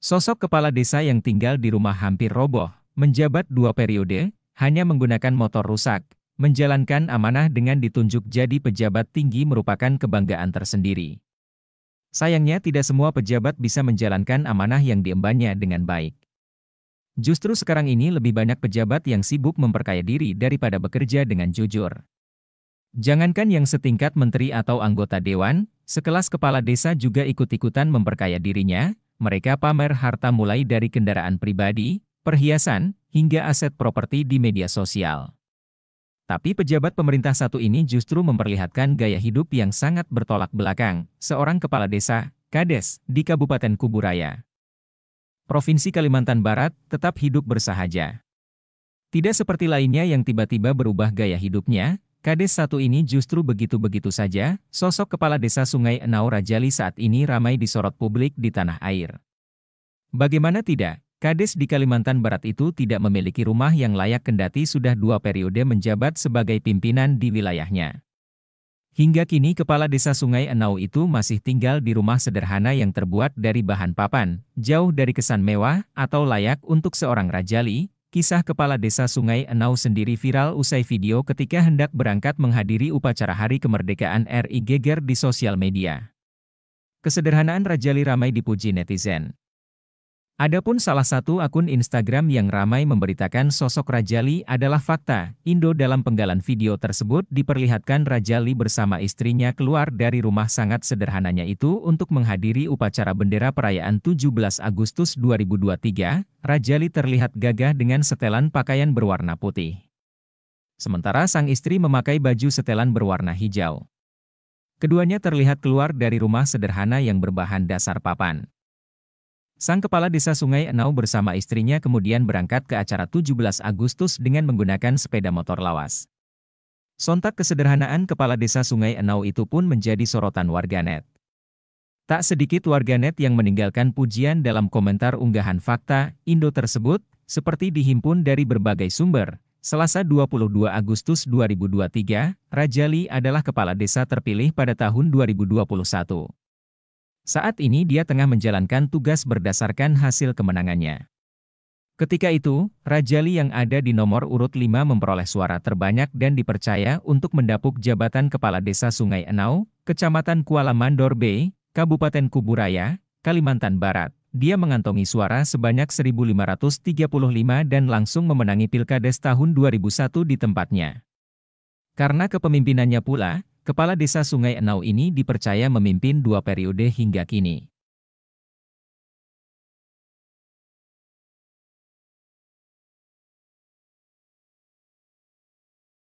Sosok kepala desa yang tinggal di rumah hampir roboh, menjabat dua periode, hanya menggunakan motor rusak, menjalankan amanah dengan ditunjuk jadi pejabat tinggi merupakan kebanggaan tersendiri. Sayangnya tidak semua pejabat bisa menjalankan amanah yang diembannya dengan baik. Justru sekarang ini lebih banyak pejabat yang sibuk memperkaya diri daripada bekerja dengan jujur. Jangankan yang setingkat menteri atau anggota dewan, sekelas kepala desa juga ikut-ikutan memperkaya dirinya, mereka pamer harta mulai dari kendaraan pribadi, perhiasan, hingga aset properti di media sosial. Tapi pejabat pemerintah satu ini justru memperlihatkan gaya hidup yang sangat bertolak belakang, seorang kepala desa, Kades, di Kabupaten Kuburaya. Provinsi Kalimantan Barat tetap hidup bersahaja. Tidak seperti lainnya yang tiba-tiba berubah gaya hidupnya, Kades satu ini justru begitu-begitu saja, sosok kepala desa Sungai Enau Rajali saat ini ramai disorot publik di tanah air. Bagaimana tidak, Kades di Kalimantan Barat itu tidak memiliki rumah yang layak kendati sudah dua periode menjabat sebagai pimpinan di wilayahnya. Hingga kini kepala desa Sungai Enau itu masih tinggal di rumah sederhana yang terbuat dari bahan papan, jauh dari kesan mewah atau layak untuk seorang rajali, Kisah kepala desa Sungai Enau sendiri viral usai video ketika hendak berangkat menghadiri upacara Hari Kemerdekaan RI geger di sosial media. Kesederhanaan Rajali ramai dipuji netizen. Adapun salah satu akun Instagram yang ramai memberitakan sosok Rajali adalah fakta. Indo dalam penggalan video tersebut diperlihatkan Rajali bersama istrinya keluar dari rumah sangat sederhananya itu untuk menghadiri upacara bendera perayaan 17 Agustus 2023. Rajali terlihat gagah dengan setelan pakaian berwarna putih. Sementara sang istri memakai baju setelan berwarna hijau. Keduanya terlihat keluar dari rumah sederhana yang berbahan dasar papan. Sang kepala desa Sungai Enau bersama istrinya kemudian berangkat ke acara 17 Agustus dengan menggunakan sepeda motor lawas. Sontak kesederhanaan kepala desa Sungai Enau itu pun menjadi sorotan warganet. Tak sedikit warganet yang meninggalkan pujian dalam komentar unggahan fakta Indo tersebut, seperti dihimpun dari berbagai sumber. Selasa 22 Agustus 2023, Rajali adalah kepala desa terpilih pada tahun 2021. Saat ini dia tengah menjalankan tugas berdasarkan hasil kemenangannya. Ketika itu, Rajali yang ada di nomor urut 5 memperoleh suara terbanyak dan dipercaya untuk mendapuk jabatan Kepala Desa Sungai Enau, Kecamatan Kuala Mandor B, Kabupaten Kuburaya, Kalimantan Barat. Dia mengantongi suara sebanyak 1.535 dan langsung memenangi Pilkades tahun 2001 di tempatnya. Karena kepemimpinannya pula, Kepala Desa Sungai Enau ini dipercaya memimpin dua periode hingga kini.